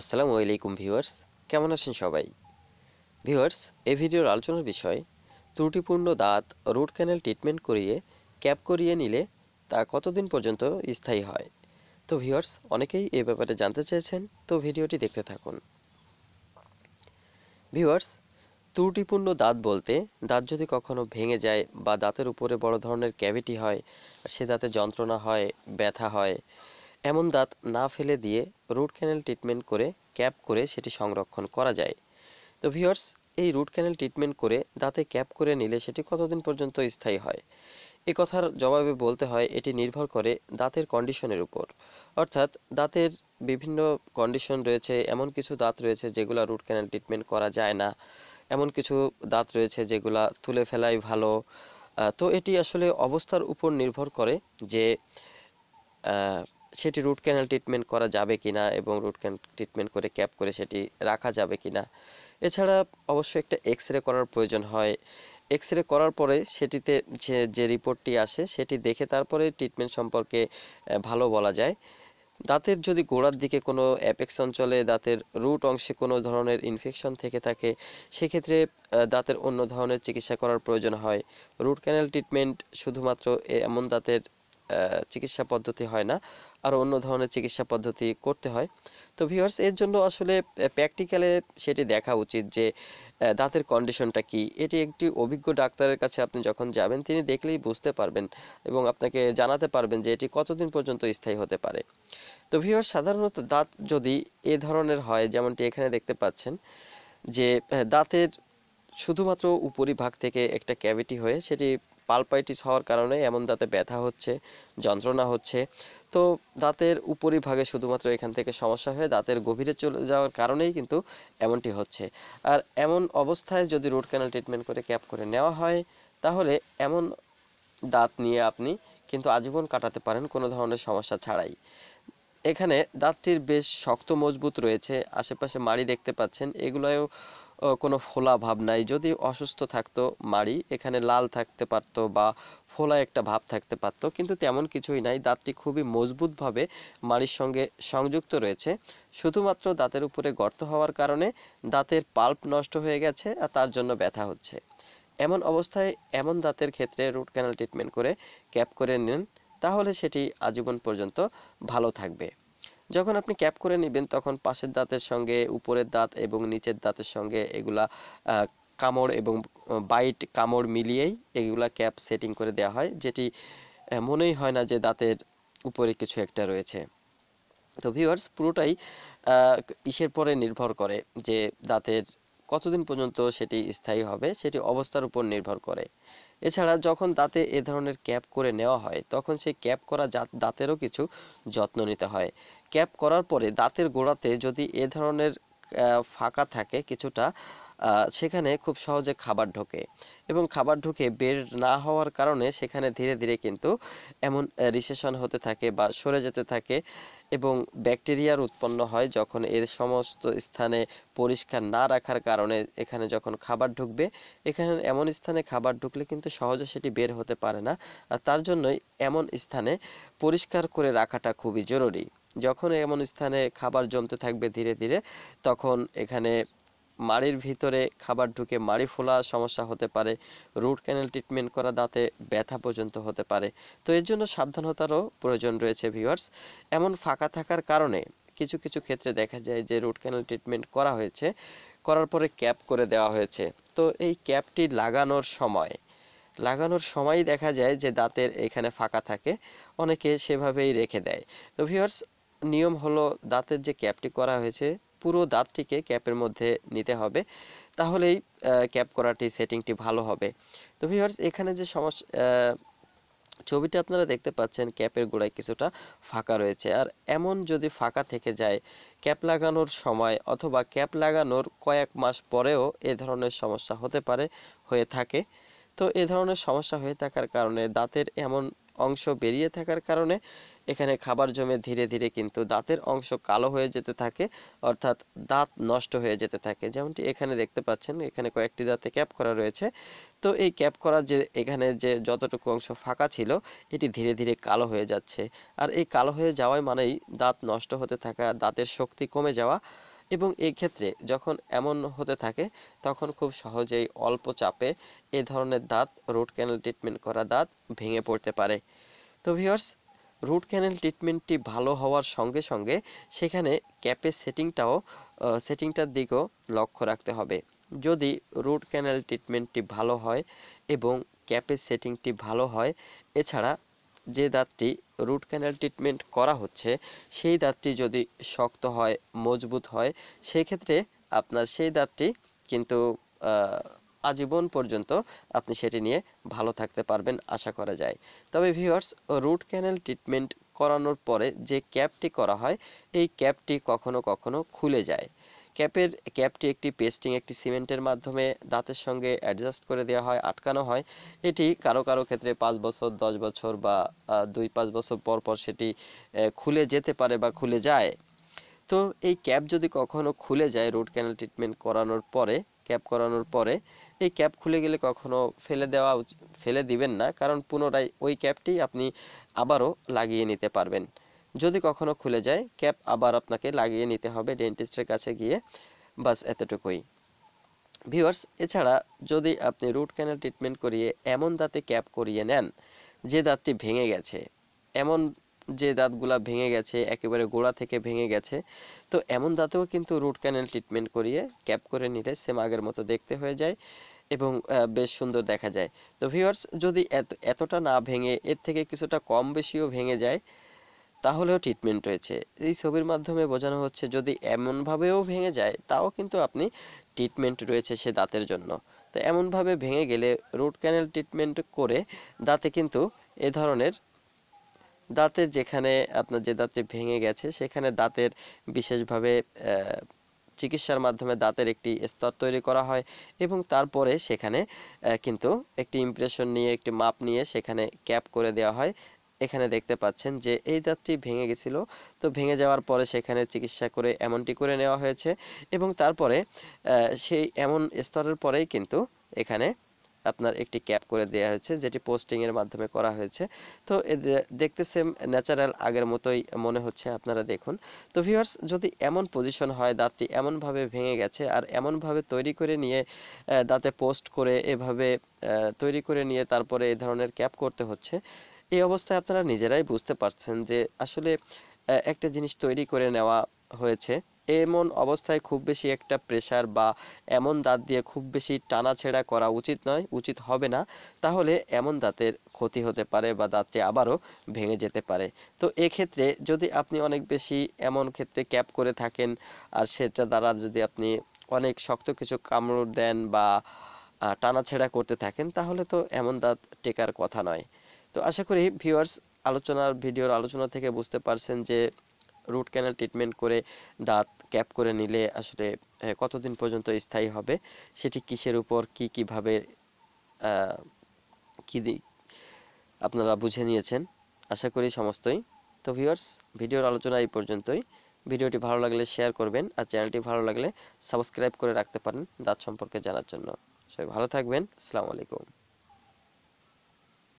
আসসালামু আলাইকুম ভিউয়ার্স কেমন আছেন সবাই ভিউয়ার্স এই ভিডিওর আলোচনার বিষয় ত্রুটিপূর্ণ দাঁত রুট ক্যানেল ট্রিটমেন্ট করিয়ে ক্যাপ করিয়ে নিলে তা কতদিন পর্যন্ত স্থায়ী হয় তো ভিউয়ার্স অনেকেই এ ব্যাপারে জানতে চেয়েছেন তো ভিডিওটি দেখতে থাকুন ভিউয়ার্স ত্রুটিপূর্ণ দাঁত বলতে দাঁত যদি কখনো ভেঙে যায় বা দাঁতের উপরে বড় ধরনের ক্যাভিটি হয় সে দাঁতে যন্ত্রণা হয় ব্যথা হয় এমন দাঁত না ফেলে দিয়ে রুট ক্যানেল ট্রিটমেন্ট করে ক্যাপ করে সেটি সংরক্ষণ করা যায় তো ভিউয়ার্স এই রুট ক্যানেল ট্রিটমেন্ট করে দাঁতে ক্যাপ করে নিলে সেটি কতদিন পর্যন্ত স্থায়ী হয় এ কথার জবাবে বলতে হয় এটি নির্ভর করে দাঁতের কন্ডিশনের উপর অর্থাৎ দাঁতের বিভিন্ন কন্ডিশন রয়েছে এমন কিছু দাঁত রয়েছে যেগুলো রুট ক্যানেল ট্রিটমেন্ট করা যায় না এমন কিছু দাঁত রয়েছে যেগুলা তুলে ফেলাই ভালো তো এটি আসলে অবস্থার উপর নির্ভর করে যে সেটি রুট ক্যানেল ট্রিটমেন্ট করা যাবে কি না এবং রুট ক্যানাল ট্রিটমেন্ট করে ক্যাপ করে সেটি রাখা যাবে কি না এছাড়া অবশ্যই একটা এক্স রে করার প্রয়োজন হয় এক্স রে করার পরে সেটিতে যে যে রিপোর্টটি আসে সেটি দেখে তারপরে ট্রিটমেন্ট সম্পর্কে ভালো বলা যায় দাঁতের যদি গোড়ার দিকে কোনো অ্যাপেক্স অঞ্চলে দাঁতের রুট অংশে কোনো ধরনের ইনফেকশন থেকে থাকে সেক্ষেত্রে দাঁতের অন্য ধরনের চিকিৎসা করার প্রয়োজন হয় রুট ক্যানেল ট্রিটমেন্ট শুধুমাত্র এমন দাঁতের চিকিৎসা পদ্ধতি হয় না আর অন্য ধরনের চিকিৎসা পদ্ধতি করতে হয় তো ভিউয়ার্স এর জন্য আসলে প্র্যাকটিক্যালে সেটি দেখা উচিত যে দাঁতের কন্ডিশনটা কি এটি একটি অভিজ্ঞ ডাক্তারের কাছে আপনি যখন যাবেন তিনি দেখলেই বুঝতে পারবেন এবং আপনাকে জানাতে পারবেন যে এটি কতদিন পর্যন্ত স্থায়ী হতে পারে তো ভিউয়ার্স সাধারণত দাঁত যদি এ ধরনের হয় যেমনটি এখানে দেখতে পাচ্ছেন যে দাঁতের শুধুমাত্র উপরিভাগ থেকে একটা ক্যাভিটি হয়ে সেটি পালপাইটিস হওয়ার কারণে এমন দাঁতে ব্যথা হচ্ছে যন্ত্রণা হচ্ছে তো দাঁতের উপরিভাগে শুধুমাত্র এখান থেকে সমস্যা হয়ে দাঁতের গভীরে চলে যাওয়ার কারণেই কিন্তু এমনটি হচ্ছে আর এমন অবস্থায় যদি রুট ক্যানাল ট্রিটমেন্ট করে ক্যাপ করে নেওয়া হয় তাহলে এমন দাঁত নিয়ে আপনি কিন্তু আজীবন কাটাতে পারেন কোনো ধরনের সমস্যা ছাড়াই এখানে দাঁতটির বেশ শক্ত মজবুত রয়েছে আশেপাশে মাড়ি দেখতে পাচ্ছেন এগুলোও কোনো ফোলা ভাব নাই যদি অসুস্থ থাকতো মাড়ি এখানে লাল থাকতে পারতো বা ফোলা একটা ভাব থাকতে পারতো কিন্তু তেমন কিছুই নাই দাঁতটি খুবই মজবুতভাবে মাড়ির সঙ্গে সংযুক্ত রয়েছে শুধুমাত্র দাঁতের উপরে গর্ত হওয়ার কারণে দাঁতের পাল্প নষ্ট হয়ে গেছে আর তার জন্য ব্যথা হচ্ছে এমন অবস্থায় এমন দাঁতের ক্ষেত্রে রুট ক্যানাল ট্রিটমেন্ট করে ক্যাপ করে নিন তাহলে সেটি আজীবন পর্যন্ত ভালো থাকবে যখন আপনি ক্যাপ করে নেবেন তখন পাশের দাঁতের সঙ্গে উপরের দাঁত এবং নিচের দাঁতের সঙ্গে এগুলা কামড় এবং বাইট কামড় মিলিয়েই এগুলা ক্যাপ সেটিং করে দেওয়া হয় যেটি মনেই হয় না যে দাঁতের উপরে কিছু একটা রয়েছে তো ভিউয়ার্স পুরোটাই ইসের পরে নির্ভর করে যে দাঁতের কতদিন পর্যন্ত সেটি স্থায়ী হবে সেটি অবস্থার উপর নির্ভর করে এছাড়া যখন দাঁতে এ ধরনের ক্যাপ করে নেওয়া হয় তখন সেই ক্যাপ করা দাঁতেরও কিছু যত্ন নিতে হয় ক্যাপ করার পরে দাঁতের গোড়াতে যদি এ ধরনের ফাঁকা থাকে কিছুটা সেখানে খুব সহজে খাবার ঢোকে এবং খাবার ঢুকে বের না হওয়ার কারণে সেখানে ধীরে ধীরে কিন্তু এমন রিসেশন হতে থাকে বা সরে যেতে থাকে এবং ব্যাকটেরিয়ার উৎপন্ন হয় যখন এর সমস্ত স্থানে পরিষ্কার না রাখার কারণে এখানে যখন খাবার ঢুকবে এখানে এমন স্থানে খাবার ঢুকলে কিন্তু সহজে সেটি বের হতে পারে না আর তার জন্যই এমন স্থানে পরিষ্কার করে রাখাটা খুবই জরুরি যখন এমন স্থানে খাবার জমতে থাকবে ধীরে ধীরে তখন এখানে মাড়ির ভিতরে খাবার ঢুকে মাড়ি ফোলা সমস্যা হতে পারে রুট ক্যানেল ট্রিটমেন্ট করা দাঁতে ব্যথা পর্যন্ত হতে পারে তো এর জন্য সাবধানতারও প্রয়োজন রয়েছে ভিউয়ার্স এমন ফাঁকা থাকার কারণে কিছু কিছু ক্ষেত্রে দেখা যায় যে রুট ক্যানেল ট্রিটমেন্ট করা হয়েছে করার পরে ক্যাপ করে দেওয়া হয়েছে তো এই ক্যাপটি লাগানোর সময় লাগানোর সময় দেখা যায় যে দাঁতের এখানে ফাঁকা থাকে অনেকে সেভাবেই রেখে দেয় তো ভিউয়ার্স নিয়ম হলো দাঁতের যে ক্যাপটি করা হয়েছে পুরো দাঁতটিকে ক্যাপের মধ্যে নিতে হবে তাহলেই ক্যাপ করাটি সেটিংটি ভালো হবে তো ভিউয়ার্স এখানে যে সমস্যা ছবিটা আপনারা দেখতে পাচ্ছেন ক্যাপের গোড়ায় কিছুটা ফাঁকা রয়েছে আর এমন যদি ফাঁকা থেকে যায় ক্যাপ লাগানোর সময় অথবা ক্যাপ লাগানোর কয়েক মাস পরেও এ ধরনের সমস্যা হতে পারে হয়ে থাকে তো এ ধরনের সমস্যা হয়ে থাকার কারণে দাঁতের এমন অংশ বেরিয়ে থাকার কারণে এখানে খাবার জমে ধীরে ধীরে কিন্তু দাঁতের অংশ কালো হয়ে যেতে থাকে অর্থাৎ দাঁত নষ্ট হয়ে যেতে থাকে যেমনটি এখানে দেখতে পাচ্ছেন এখানে কয়েকটি দাঁতে ক্যাপ করা রয়েছে তো এই ক্যাপ করা যে এখানে যে যতটুকু অংশ ফাঁকা ছিল এটি ধীরে ধীরে কালো হয়ে যাচ্ছে আর এই কালো হয়ে যাওয়ায় মানেই দাঁত নষ্ট হতে থাকা দাঁতের শক্তি কমে যাওয়া এবং এক্ষেত্রে যখন এমন হতে থাকে তখন খুব সহজেই অল্প চাপে এ ধরনের দাঁত রুট ক্যানেল ট্রিটমেন্ট করা দাঁত ভেঙে পড়তে পারে তো ভিওর্স রুট ক্যানেল ট্রিটমেন্টটি ভালো হওয়ার সঙ্গে সঙ্গে সেখানে ক্যাপের সেটিংটাও সেটিংটার দিকেও লক্ষ্য রাখতে হবে যদি রুট ক্যানেল ট্রিটমেন্টটি ভালো হয় এবং ক্যাপের সেটিংটি ভালো হয় এছাড়া যে দাঁতটি রুট ক্যানেল ট্রিটমেন্ট করা হচ্ছে সেই দাঁতটি যদি শক্ত হয় মজবুত হয় সেক্ষেত্রে আপনার সেই দাঁতটি কিন্তু আজীবন পর্যন্ত আপনি সেটি নিয়ে ভালো থাকতে পারবেন আশা করা যায় তবে ভিউয়ার্স রুট ক্যানেল ট্রিটমেন্ট করানোর পরে যে ক্যাপটি করা হয় এই ক্যাপটি কখনো কখনো খুলে যায় ক্যাপের ক্যাপটি একটি পেস্টিং একটি সিমেন্টের মাধ্যমে দাঁতের সঙ্গে অ্যাডজাস্ট করে দেওয়া হয় আটকানো হয় এটি কারো কারো ক্ষেত্রে পাঁচ বছর দশ বছর বা দুই পাঁচ বছর পর পর সেটি খুলে যেতে পারে বা খুলে যায় তো এই ক্যাপ যদি কখনো খুলে যায় রুট ক্যানাল ট্রিটমেন্ট করানোর পরে ক্যাপ করানোর পরে এই ক্যাপ খুলে গেলে কখনো ফেলে দেওয়া ফেলে দিবেন না কারণ পুনরায় ওই ক্যাপটি আপনি আবারও লাগিয়ে নিতে পারবেন যদি কখনো খুলে যায় ক্যাপ আবার আপনাকে লাগিয়ে নিতে হবে ডেন্টিস্টের কাছে গিয়ে বাস এতটুকুই ভিউয়ার্স এছাড়া যদি আপনি রুট ক্যানেল ট্রিটমেন্ট করিয়ে এমন দাঁতে ক্যাপ করিয়ে নেন যে দাঁতটি ভেঙে গেছে এমন যে দাঁতগুলা ভেঙে গেছে একেবারে গোড়া থেকে ভেঙে গেছে তো এমন দাঁতেও কিন্তু রুট ক্যানেল ট্রিটমেন্ট করিয়ে ক্যাপ করে নিলে সেম আগের মতো দেখতে হয়ে যায় এবং বেশ সুন্দর দেখা যায় তো ভিউয়ার্স যদি এত এতটা না ভেঙে এর থেকে কিছুটা কম বেশিও ভেঙে যায় তাহলেও ট্রিটমেন্ট রয়েছে এই ছবির মাধ্যমে বোঝানো হচ্ছে যদি এমনভাবেও ভেঙে যায় তাও কিন্তু আপনি ট্রিটমেন্ট রয়েছে সে দাঁতের জন্য তো এমনভাবে ভেঙে গেলে রুট ক্যানেল ট্রিটমেন্ট করে দাঁতে কিন্তু এ ধরনের দাঁতের যেখানে আপনার যে দাঁতটি ভেঙে গেছে সেখানে দাঁতের বিশেষভাবে চিকিৎসার মাধ্যমে দাঁতের একটি স্তর তৈরি করা হয় এবং তারপরে সেখানে কিন্তু একটি ইমপ্রেশন নিয়ে একটি মাপ নিয়ে সেখানে ক্যাপ করে দেওয়া হয় এখানে দেখতে পাচ্ছেন যে এই দাঁতটি ভেঙে গেছিল তো ভেঙে যাওয়ার পরে সেখানে চিকিৎসা করে এমনটি করে নেওয়া হয়েছে এবং তারপরে সেই এমন স্তরের পরেই কিন্তু এখানে আপনার একটি ক্যাপ করে দেওয়া হয়েছে যেটি পোস্টিংয়ের মাধ্যমে করা হয়েছে তো দেখতে সেম ন্যাচারাল আগের মতোই মনে হচ্ছে আপনারা দেখুন তো ভিউয়ার্স যদি এমন পজিশন হয় দাঁতটি এমনভাবে ভেঙে গেছে আর এমনভাবে তৈরি করে নিয়ে দাঁতে পোস্ট করে এভাবে তৈরি করে নিয়ে তারপরে এই ধরনের ক্যাপ করতে হচ্ছে এই অবস্থায় আপনারা নিজেরাই বুঝতে পারছেন যে আসলে একটা জিনিস তৈরি করে নেওয়া হয়েছে এমন অবস্থায় খুব বেশি একটা প্রেশার বা এমন দাঁত দিয়ে খুব বেশি টানাছেড়া করা উচিত নয় উচিত হবে না তাহলে এমন দাঁতের ক্ষতি হতে পারে বা দাঁতটি আবারও ভেঙে যেতে পারে তো এক্ষেত্রে যদি আপনি অনেক বেশি এমন ক্ষেত্রে ক্যাপ করে থাকেন আর সেটা দ্বারা যদি আপনি অনেক শক্ত কিছু কামড় দেন বা টানাছেড়া করতে থাকেন তাহলে তো এমন দাঁত টেকার কথা নয় তো আশা করি ভিউয়ার্স আলোচনার ভিডিওর আলোচনা থেকে বুঝতে পারছেন যে রুট ক্যানাল ট্রিটমেন্ট করে দাঁত ক্যাপ করে নিলে আসলে কতদিন পর্যন্ত স্থায়ী হবে সেটি কিসের উপর কি কিভাবে কী আপনারা বুঝে নিয়েছেন আশা করি সমস্তই তো ভিউয়ার্স ভিডিওর আলোচনা এই পর্যন্তই ভিডিওটি ভালো লাগলে শেয়ার করবেন আর চ্যানেলটি ভালো লাগলে সাবস্ক্রাইব করে রাখতে পারেন দাঁত সম্পর্কে জানার জন্য সবাই ভালো থাকবেন আসসালামু আলাইকুম